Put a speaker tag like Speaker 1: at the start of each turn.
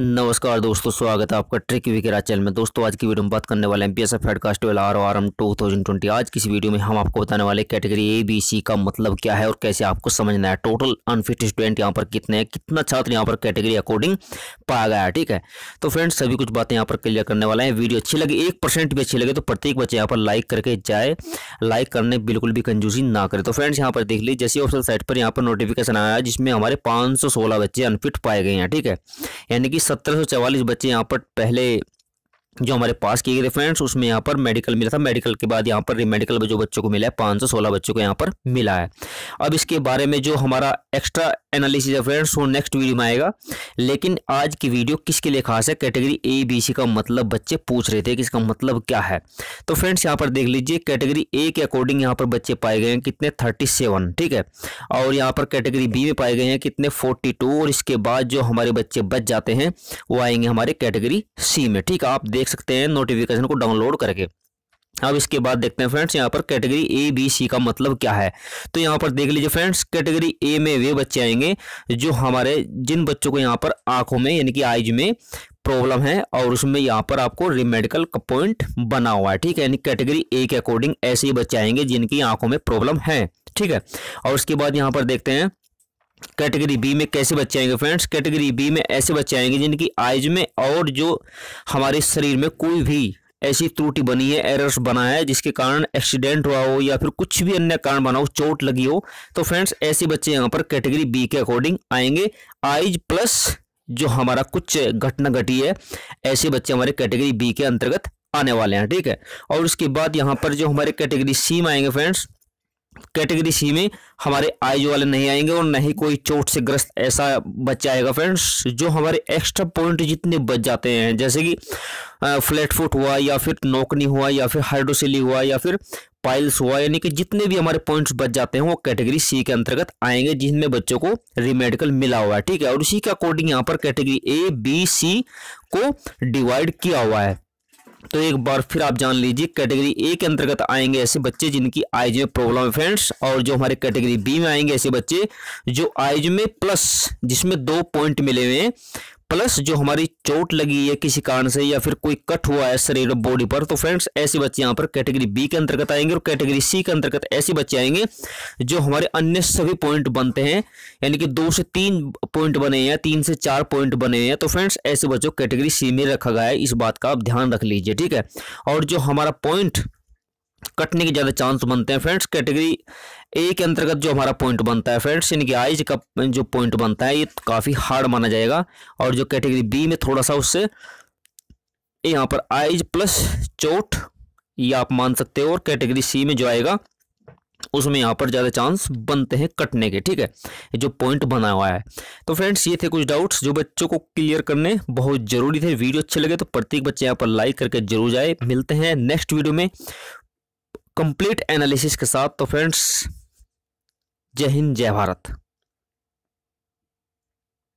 Speaker 1: नमस्कार दोस्तों स्वागत है आपका ट्रिक विकेट चैनल में दोस्तों आज की वीडियो में बात करने वाले हैं बी एस एफ हेडकास्ट well R R M two thousand twenty आज किसी इस वीडियो में हम आपको बताने वाले कैटेगरी ए बी सी का मतलब क्या है और कैसे आपको समझना है टोटल अनफिट स्टूडेंट यहाँ पर कितने हैं कितना छात्र यहाँ पर कैटेगरी अकॉर्डिंग पाया गया है ठीक है तो फ्रेंड्स सभी कुछ बातें यहाँ पर क्लियर करने वाले हैं वीडियो अच्छी लगी एक परसेंट भी अच्छी लगे तो प्रत्येक बच्चे यहाँ पर लाइक करके जाए लाइक करने बिल्कुल भी कंजूसी ना करे तो फ्रेंड्स यहाँ पर देख लीजिए जैसे ऑफिसल साइट पर यहाँ पर नोटिफिकेशन आया जिसमें हमारे पाँच सौ सोलह बच्चे अनफिट पाए गए हैं ठीक है यानी कि सत्रह बच्चे यहाँ पर पहले जो हमारे पास किए गए थे फ्रेंड्स उसमें यहाँ पर मेडिकल मिला था मेडिकल के बाद यहाँ पर मेडिकल में जो बच्चों को मिला है पाँच सौ सोलह बच्चों को यहाँ पर मिला है अब इसके बारे में जो हमारा extra analysis of air so next video में आएगा लेकिन आज की वीडियो किसके लिए खास है कैटेगरी ए बी सी का मतलब बच्चे पूछ रहे थे कि इसका मतलब क्या है तो फ्रेंड्स यहाँ पर देख लीजिए कैटेगरी ए के अकॉर्डिंग यहाँ पर बच्चे पाए गए हैं कितने थर्टी सेवन ठीक है और यहाँ पर कैटेगरी बी में पाए गए हैं कितने फोर्टी टू और इसके बाद जो हमारे बच्चे बच जाते हैं वो आएंगे हमारे कैटेगरी सी में ठीक है आप देख सकते हैं नोटिफिकेशन को डाउनलोड करके अब इसके बाद देखते हैं फ्रेंड्स यहाँ पर कैटेगरी ए बी सी का मतलब क्या है तो यहाँ पर देख लीजिए फ्रेंड्स कैटेगरी ए में वे बच्चे आएंगे जो हमारे जिन बच्चों को यहाँ पर आंखों में यानी कि आइज में प्रॉब्लम है और उसमें यहाँ पर आपको रिमेडिकल पॉइंट बना हुआ है ठीक है यानी कैटेगरी ए के अकॉर्डिंग ऐसे ही बच्चे आएंगे जिनकी आंखों में प्रॉब्लम है ठीक है और उसके बाद यहाँ पर देखते हैं कैटेगरी बी में कैसे बच्चे आएंगे फ्रेंड्स कैटेगरी बी में ऐसे बच्चे आएंगे जिनकी आइज में और जो हमारे शरीर में कोई भी ऐसी त्रुटि बनी है एरर्स बना है जिसके कारण एक्सीडेंट हुआ हो या फिर कुछ भी अन्य कारण बना हो चोट लगी हो तो फ्रेंड्स ऐसे बच्चे यहाँ पर कैटेगरी बी के अकॉर्डिंग आएंगे आईज प्लस जो हमारा कुछ घटना घटी है ऐसे बच्चे हमारे कैटेगरी बी के अंतर्गत आने वाले हैं ठीक है और उसके बाद यहाँ पर जो हमारे कैटेगरी सी में आएंगे फ्रेंड्स कैटेगरी सी में हमारे आईज वाले नहीं आएंगे और नहीं कोई चोट से ग्रस्त ऐसा बच्चा आएगा फ्रेंड्स जो हमारे एक्स्ट्रा पॉइंट जितने बच जाते हैं जैसे कि फ्लैट फुट हुआ या फिर नोकनी हुआ या फिर हाइड्रोसिली हुआ या फिर पाइल्स हुआ यानी कि जितने भी हमारे पॉइंट्स बच जाते हैं वो कैटेगरी सी के अंतर्गत आएंगे जिनमें बच्चों को रिमेडिकल मिला हुआ है ठीक है और उसी के अकॉर्डिंग यहाँ पर कैटेगरी ए बी सी को डिवाइड किया हुआ है तो एक बार फिर आप जान लीजिए कैटेगरी ए के अंतर्गत आएंगे ऐसे बच्चे जिनकी आइज में प्रॉब्लम है फ्रेंड्स और जो हमारे कैटेगरी बी में आएंगे ऐसे बच्चे जो आइज में प्लस जिसमें दो पॉइंट मिले हुए हैं प्लस जो हमारी चोट लगी है किसी कारण से या फिर कोई कट हुआ है शरीर और बॉडी पर तो फ्रेंड्स ऐसे बच्चे यहाँ पर कैटेगरी बी के अंतर्गत आएंगे और कैटेगरी सी के अंतर्गत ऐसे बच्चे आएंगे जो हमारे अन्य सभी पॉइंट बनते हैं यानी कि दो से तीन पॉइंट बने हैं तीन से चार पॉइंट बने हैं तो फ्रेंड्स ऐसे बच्चों कैटेगरी सी में रखा गया है इस बात का आप ध्यान रख लीजिए ठीक है और जो हमारा पॉइंट कटने के ज़्यादा चांस बनते हैं फ्रेंड्स कैटेगरी ए के अंतर्गत जो हमारा पॉइंट बनता है फ्रेंड्स यानी कि का जो पॉइंट बनता है ये काफ़ी हार्ड माना जाएगा और जो कैटेगरी बी में थोड़ा सा उससे यहाँ पर आईज प्लस चोट ये आप मान सकते हो और कैटेगरी सी में जो आएगा उसमें यहाँ पर ज़्यादा चांस बनते हैं कटने के ठीक है जो पॉइंट बना हुआ है तो फ्रेंड्स ये थे कुछ डाउट्स जो बच्चों को क्लियर करने बहुत ज़रूरी थे वीडियो अच्छे लगे तो प्रत्येक बच्चे यहाँ पर लाइक करके जरूर जाए मिलते हैं नेक्स्ट वीडियो में कंप्लीट एनालिसिस के साथ तो फ्रेंड्स जय हिंद जय भारत